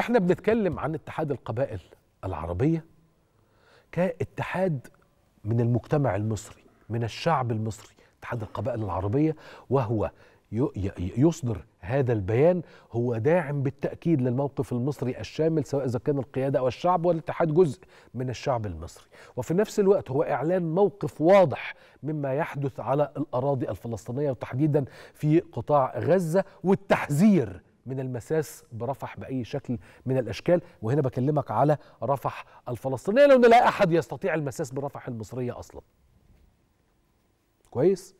احنا بنتكلم عن اتحاد القبائل العربية كاتحاد من المجتمع المصري من الشعب المصري اتحاد القبائل العربية وهو يصدر هذا البيان هو داعم بالتأكيد للموقف المصري الشامل سواء إذا كان القيادة أو الشعب والاتحاد جزء من الشعب المصري وفي نفس الوقت هو إعلان موقف واضح مما يحدث على الأراضي الفلسطينية وتحديدا في قطاع غزة والتحذير من المساس برفح باي شكل من الاشكال وهنا بكلمك على رفح الفلسطينيه لان لا احد يستطيع المساس برفح المصريه اصلا كويس